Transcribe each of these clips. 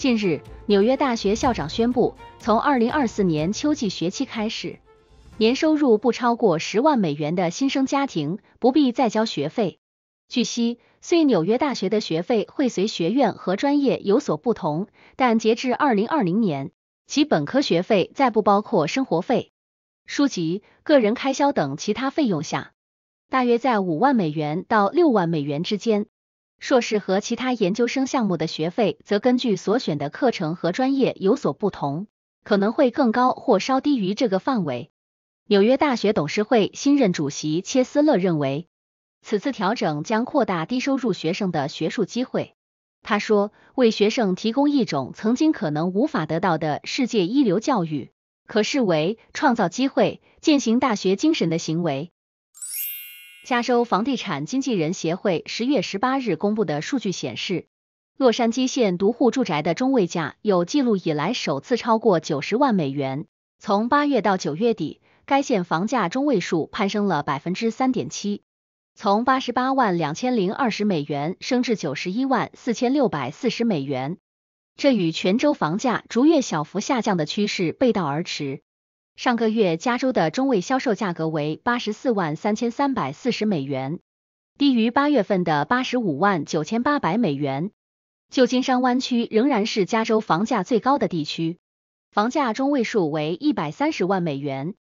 近日，纽约大学校长宣布，从2024年秋季学期开始，年收入不超过十万美元的新生家庭不必再交学费。据悉，虽纽约大学的学费会随学院和专业有所不同，但截至2020年，其本科学费在不包括生活费、书籍、个人开销等其他费用下，大约在五万美元到六万美元之间。硕士和其他研究生项目的学费则根据所选的课程和专业有所不同，可能会更高或稍低于这个范围。纽约大学董事会新任主席切斯勒认为，此次调整将扩大低收入学生的学术机会。他说，为学生提供一种曾经可能无法得到的世界一流教育，可视为创造机会、践行大学精神的行为。加州房地产经纪人协会十月十八日公布的数据显示，洛杉矶县独户住宅的中位价有记录以来首次超过九十万美元。从八月到九月底，该县房价中位数攀升了百分之三点七，从八十八万两千零二十美元升至九十一万四千六百四十美元。这与泉州房价逐月小幅下降的趋势背道而驰。上个月，加州的中位销售价格为八十四万三千三百四十美元，低于八月份的八十五万九千八百美元。旧金山湾区仍然是加州房价最高的地区，房价中位数为一百三十万美元，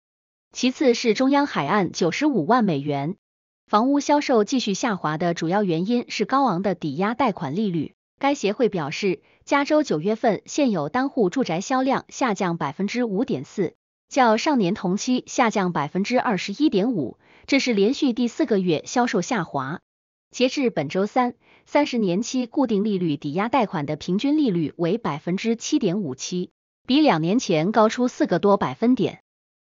其次是中央海岸九十五万美元。房屋销售继续下滑的主要原因是高昂的抵押贷款利率。该协会表示，加州九月份现有单户住宅销量下降百分之五点四。较上年同期下降百分之二十一点五，这是连续第四个月销售下滑。截至本周三，三十年期固定利率抵押贷款的平均利率为百分之七点五七，比两年前高出四个多百分点。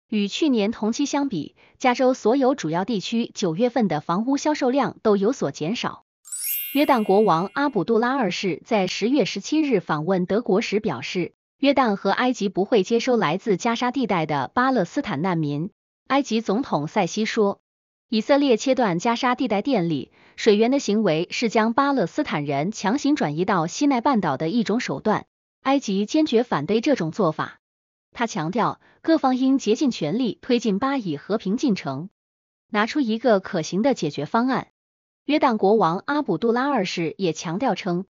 与去年同期相比，加州所有主要地区九月份的房屋销售量都有所减少。约旦国王阿卜杜拉二世在十月十七日访问德国时表示。约旦和埃及不会接收来自加沙地带的巴勒斯坦难民。埃及总统塞西说，以色列切断加沙地带电力、水源的行为是将巴勒斯坦人强行转移到西奈半岛的一种手段。埃及坚决反对这种做法。他强调，各方应竭尽全力推进巴以和平进程，拿出一个可行的解决方案。约旦国王阿卜杜拉二世也强调称。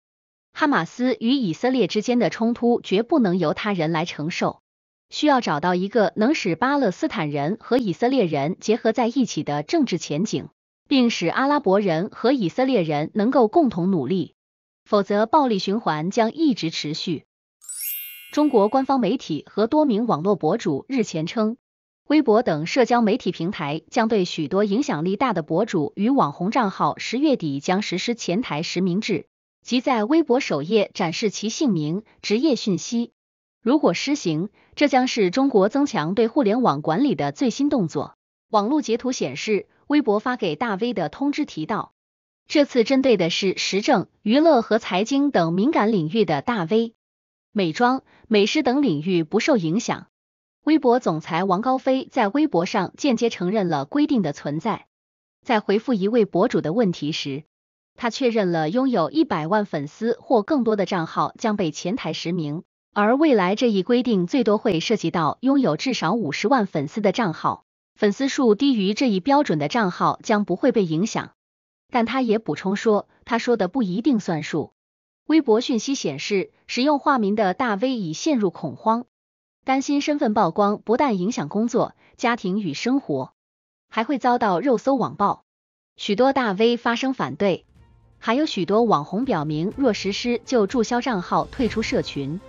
哈马斯与以色列之间的冲突绝不能由他人来承受，需要找到一个能使巴勒斯坦人和以色列人结合在一起的政治前景，并使阿拉伯人和以色列人能够共同努力，否则暴力循环将一直持续。中国官方媒体和多名网络博主日前称，微博等社交媒体平台将对许多影响力大的博主与网红账号，十月底将实施前台实名制。即在微博首页展示其姓名、职业讯息。如果施行，这将是中国增强对互联网管理的最新动作。网络截图显示，微博发给大 V 的通知提到，这次针对的是时政、娱乐和财经等敏感领域的大 V，美妆、美食等领域不受影响。微博总裁王高飞在微博上间接承认了规定的存在，在回复一位博主的问题时。他确认了拥有一百万粉丝或更多的账号将被前台实名，而未来这一规定最多会涉及到拥有至少五十万粉丝的账号，粉丝数低于这一标准的账号将不会被影响。但他也补充说，他说的不一定算数。微博讯息显示，使用化名的大 V 已陷入恐慌，担心身份曝光不但影响工作、家庭与生活，还会遭到肉搜网暴。许多大 V 发生反对。还有许多网红表明，若实施，就注销账号、退出社群。